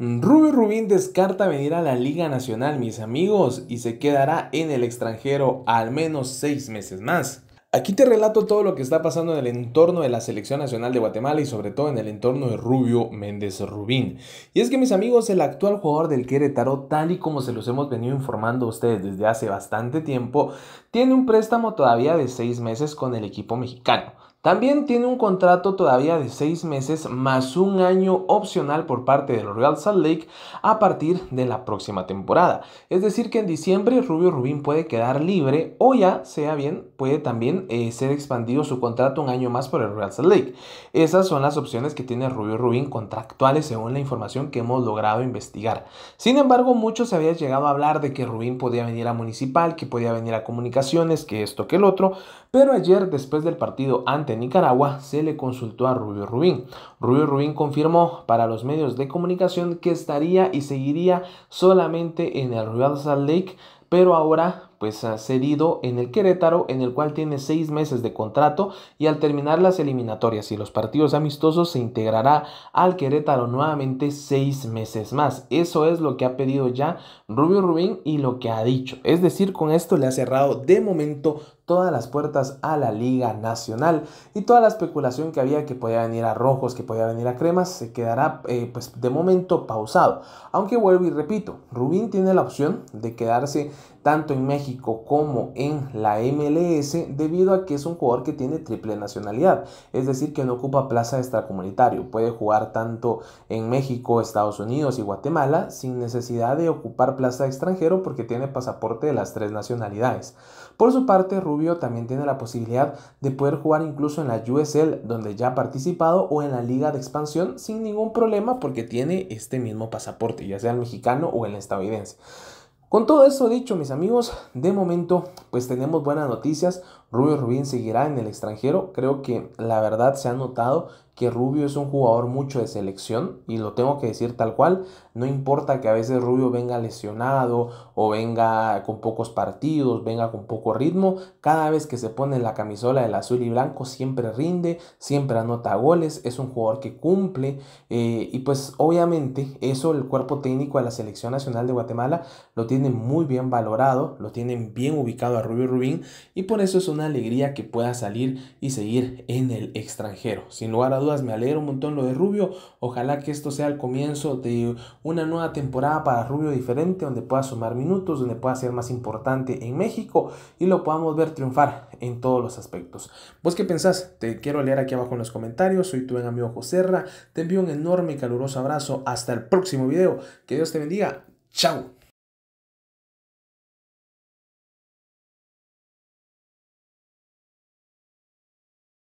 Rubio Rubín descarta venir a la Liga Nacional, mis amigos, y se quedará en el extranjero al menos seis meses más. Aquí te relato todo lo que está pasando en el entorno de la selección nacional de Guatemala y sobre todo en el entorno de Rubio Méndez Rubín. Y es que mis amigos, el actual jugador del Querétaro, tal y como se los hemos venido informando a ustedes desde hace bastante tiempo, tiene un préstamo todavía de seis meses con el equipo mexicano. También tiene un contrato todavía de seis meses más un año opcional por parte del Real Salt Lake a partir de la próxima temporada. Es decir, que en diciembre Rubio Rubín puede quedar libre o ya, sea bien, puede también eh, ser expandido su contrato un año más por el Real Salt Lake. Esas son las opciones que tiene Rubio Rubín contractuales según la información que hemos logrado investigar. Sin embargo, muchos se había llegado a hablar de que Rubín podía venir a Municipal, que podía venir a Comunicaciones, que esto, que el otro, pero ayer después del partido ante Nicaragua se le consultó a Rubio Rubín. Rubio Rubín confirmó para los medios de comunicación que estaría y seguiría solamente en el Real Salt Lake pero ahora pues ha cedido en el Querétaro, en el cual tiene seis meses de contrato y al terminar las eliminatorias y los partidos amistosos se integrará al Querétaro nuevamente seis meses más. Eso es lo que ha pedido ya Rubio Rubín y lo que ha dicho. Es decir, con esto le ha cerrado de momento todas las puertas a la Liga Nacional y toda la especulación que había que podía venir a rojos, que podía venir a cremas, se quedará eh, pues de momento pausado. Aunque vuelvo y repito, Rubín tiene la opción de quedarse tanto en México como en la MLS debido a que es un jugador que tiene triple nacionalidad, es decir, que no ocupa plaza extracomunitario, puede jugar tanto en México, Estados Unidos y Guatemala sin necesidad de ocupar plaza extranjero porque tiene pasaporte de las tres nacionalidades. Por su parte, Rubio también tiene la posibilidad de poder jugar incluso en la USL donde ya ha participado o en la liga de expansión sin ningún problema porque tiene este mismo pasaporte, ya sea el mexicano o el estadounidense. Con todo eso dicho, mis amigos, de momento pues tenemos buenas noticias. Rubio Rubín seguirá en el extranjero. Creo que la verdad se ha notado que Rubio es un jugador mucho de selección y lo tengo que decir tal cual, no importa que a veces Rubio venga lesionado o venga con pocos partidos, venga con poco ritmo, cada vez que se pone la camisola del azul y blanco siempre rinde, siempre anota goles, es un jugador que cumple eh, y pues obviamente eso el cuerpo técnico de la selección nacional de Guatemala lo tiene muy bien valorado, lo tienen bien ubicado a Rubio Rubín y por eso es una alegría que pueda salir y seguir en el extranjero, sin lugar a dudas me alegro un montón lo de Rubio. Ojalá que esto sea el comienzo de una nueva temporada para Rubio diferente, donde pueda sumar minutos, donde pueda ser más importante en México y lo podamos ver triunfar en todos los aspectos. ¿Vos qué pensás? Te quiero leer aquí abajo en los comentarios. Soy tu buen amigo Joserra. Te envío un enorme y caluroso abrazo. Hasta el próximo video. Que Dios te bendiga. Chao.